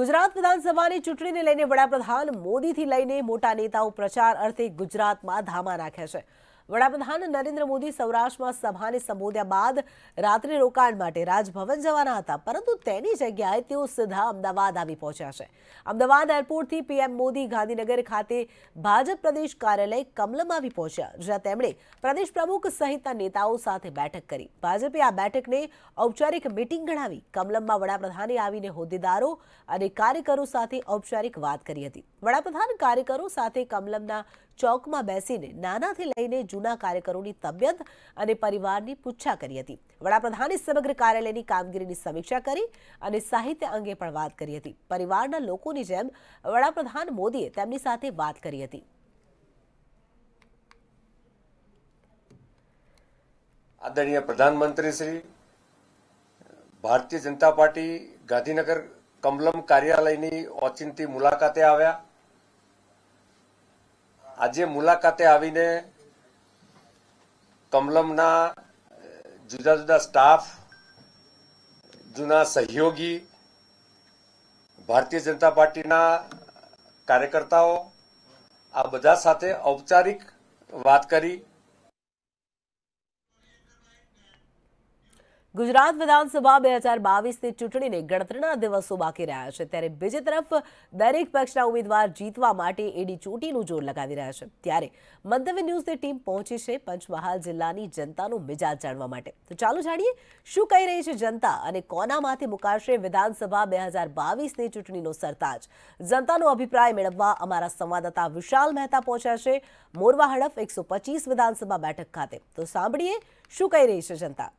ગુજરાત વિધાનસભાની ચૂંટણીને લઈને વડાપ્રધાન મોદીથી લઈને મોટા નેતાઓ પ્રચાર અર્થે ગુજરાતમાં ધામા નાખ્યા છે વડાપ્રધાન નરેન્દ્ર મોદી સૌરાષ્ટ્રમાં સભાને સંબોધ્યા બાદ રાત્રે રોકાણ માટે રાજભવન જવાના હતા પરંતુ તેની જગ્યાએ તેઓ સીધા અમદાવાદ આવી પહોંચ્યા છે અમદાવાદ એરપોર્ટથી પીએમ મોદી ગાંધીનગર ખાતે ભાજપ પ્રદેશ કાર્યાલય કમલમ આવી પહોંચ્યા જ્યાં તેમણે પ્રદેશ પ્રમુખ સહિતના નેતાઓ સાથે બેઠક કરી ભાજપે આ બેઠકને ઔપચારિક મિટિંગ ગણાવી કમલમમાં વડાપ્રધાને આવીને હોદ્દેદારો અને કાર્યકરો સાથે ઔપચારિક વાત કરી હતી વડાપ્રધાન કાર્યકરો સાથે કમલમના ચોકમાં બેસીને નાનાથી લઈને જૂના કાર્યકરોની તબિયત અને પરિવારની પૂછા કરી હતી વડાપ્રધાને સમગ્ર કાર્યાલયની કામગીરીની સમીક્ષા કરી અને સાહિત્ય અંગે પણ વાત કરી હતી પરિવારના લોકોની જેમ વડાપ્રધાન મોદીએ તેમની સાથે વાત કરી હતી આદરણીય પ્રધાનમંત્રી શ્રી ભારતીય જનતા પાર્ટી ગાંધીનગર કમલમ કાર્યાલયની ઓચિંતી મુલાકાતે આવ્યા આજે મુલાકાતે આવીને કમલમના જુદા જુદા સ્ટાફ જૂના સહયોગી ભારતીય જનતા પાર્ટીના કાર્યકર્તાઓ આ બધા સાથે ઔપચારિક વાત કરી ગુજરાત વિધાનસભા બે હજાર બાવીસની ચૂંટણીને ગણતરીના દિવસો બાકી રહ્યા છે ત્યારે બીજી તરફ દરેક પક્ષના ઉમેદવાર જીતવા માટે એડી ચોટીનું જોર લગાવી રહ્યા છે ત્યારે મંતવ્ય ન્યૂઝની ટીમ પહોંચી છે પંચમહાલ જિલ્લાની જનતાનો મિજાજ જાણવા માટે તો ચાલુ જાણીએ શું કહી રહી છે જનતા અને કોનામાંથી મુકાશે વિધાનસભા બે હજાર બાવીસની ચૂંટણીનો સરતાજ જનતાનો અભિપ્રાય મેળવવા અમારા સંવાદદાતા વિશાલ મહેતા પહોંચ્યા છે મોરવા હડફ એકસો વિધાનસભા બેઠક ખાતે તો સાંભળીએ શું કહી રહી છે જનતા